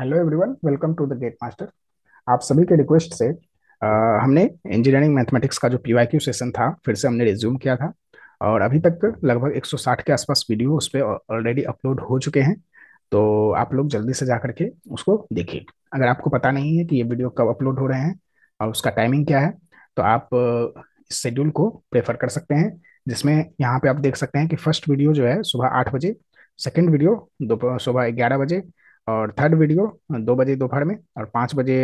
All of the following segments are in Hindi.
hello everyone welcome to the get master आप सभी के रिक्वेस्ट से आ, हमने इंजीनियरिंग मैथमेटिक्स का जो पी सेशन था फिर से हमने रिज्यूम किया था और अभी तक लगभग 160 के आसपास वीडियो उस पर ऑलरेडी अपलोड हो चुके हैं तो आप लोग जल्दी से जा करके उसको देखिए अगर आपको पता नहीं है कि ये वीडियो कब अपलोड हो रहे हैं और उसका टाइमिंग क्या है तो आप इस शेड्यूल को प्रेफर कर सकते हैं जिसमें यहाँ पे आप देख सकते हैं कि फर्स्ट वीडियो जो है सुबह आठ बजे सेकेंड वीडियो दोपहर सुबह ग्यारह बजे और थर्ड वीडियो दो बजे दोपहर में और पाँच बजे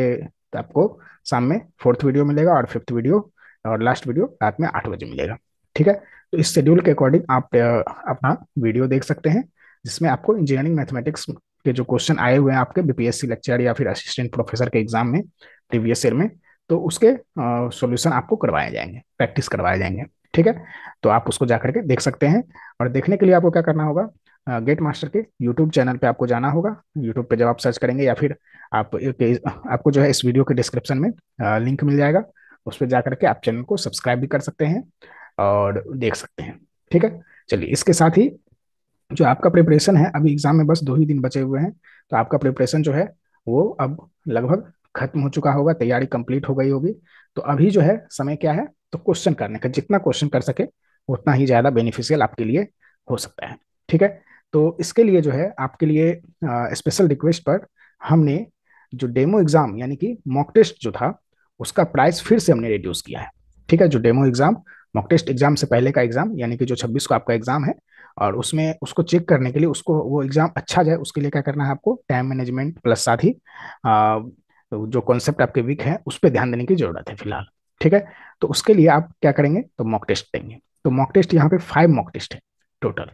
आपको शाम में फोर्थ वीडियो मिलेगा और फिफ्थ वीडियो और लास्ट वीडियो रात में आठ बजे मिलेगा ठीक है तो इस शेड्यूल के अकॉर्डिंग आप अपना वीडियो देख सकते हैं जिसमें आपको इंजीनियरिंग मैथमेटिक्स के जो क्वेश्चन आए हुए हैं आपके बीपीएससी लेक्चर या फिर असिस्टेंट प्रोफेसर के एग्जाम में प्रीवियस ईयर में तो उसके सॉल्यूशन आपको करवाए जाएंगे प्रैक्टिस करवाए जाएंगे ठीक है तो आप उसको जा करके देख सकते हैं और देखने के लिए आपको क्या करना होगा गेट हाँ, मास्टर के यूट्यूब चैनल पे आपको जाना होगा यूट्यूब पे जब आप सर्च करेंगे या फिर आप आपको जो है इस वीडियो के डिस्क्रिप्शन में लिंक मिल जाएगा उस पर जाकर के आप चैनल को सब्सक्राइब भी कर सकते हैं और देख सकते हैं ठीक है चलिए इसके साथ ही जो आपका प्रिपरेशन है अभी एग्जाम में बस दो ही दिन बचे हुए हैं तो आपका प्रिपरेशन जो है वो अब लगभग खत्म हो चुका होगा तैयारी कंप्लीट हो गई होगी तो अभी जो है समय क्या है तो क्वेश्चन करने का जितना क्वेश्चन कर सके उतना ही ज़्यादा बेनिफिशियल आपके लिए हो सकता है ठीक है तो इसके लिए जो है आपके लिए स्पेशल रिक्वेस्ट पर हमने जो डेमो एग्जाम यानी कि मॉक टेस्ट जो था उसका प्राइस फिर से हमने रिड्यूस किया है ठीक है जो demo exam mock test exam से पहले का एग्जाम यानी कि जो 26 को आपका एग्जाम है और उसमें उसको चेक करने के लिए उसको वो एग्जाम अच्छा जाए उसके लिए क्या करना है आपको टाइम मैनेजमेंट प्लस साथ ही जो कॉन्सेप्ट आपके वीक है उस पर ध्यान देने की जरूरत है फिलहाल ठीक है तो उसके लिए आप क्या करेंगे तो मॉक टेस्ट देंगे तो मॉक टेस्ट यहाँ पे फाइव मॉक टेस्ट है टोटल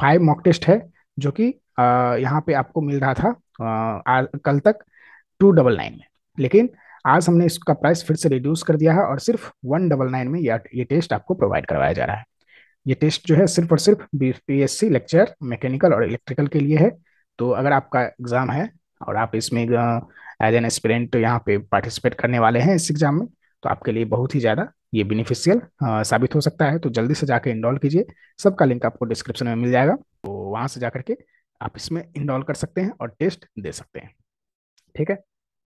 फाइव मॉक टेस्ट है जो कि यहाँ पे आपको मिल रहा था आ, कल तक टू डबल नाइन में लेकिन आज हमने इसका प्राइस फिर से रिड्यूस कर दिया है और सिर्फ वन डबल नाइन में यह ये टेस्ट आपको प्रोवाइड करवाया जा रहा है ये टेस्ट जो है सिर्फ और सिर्फ B S C lecture mechanical और इलेक्ट्रिकल के लिए है तो अगर आपका एग्ज़ाम है और आप इसमें एज एन एस्पिरेंट यहाँ पे पार्टिसिपेट करने वाले हैं इस एग्ज़ाम में तो आपके लिए बहुत ही ज़्यादा ये बेनिफिशियल साबित हो सकता है तो जल्दी से जाकर इंडॉल कीजिए सबका लिंक आपको डिस्क्रिप्शन में मिल जाएगा तो वहाँ से जा करके आप इसमें इंडॉल कर सकते हैं और टेस्ट दे सकते हैं ठीक है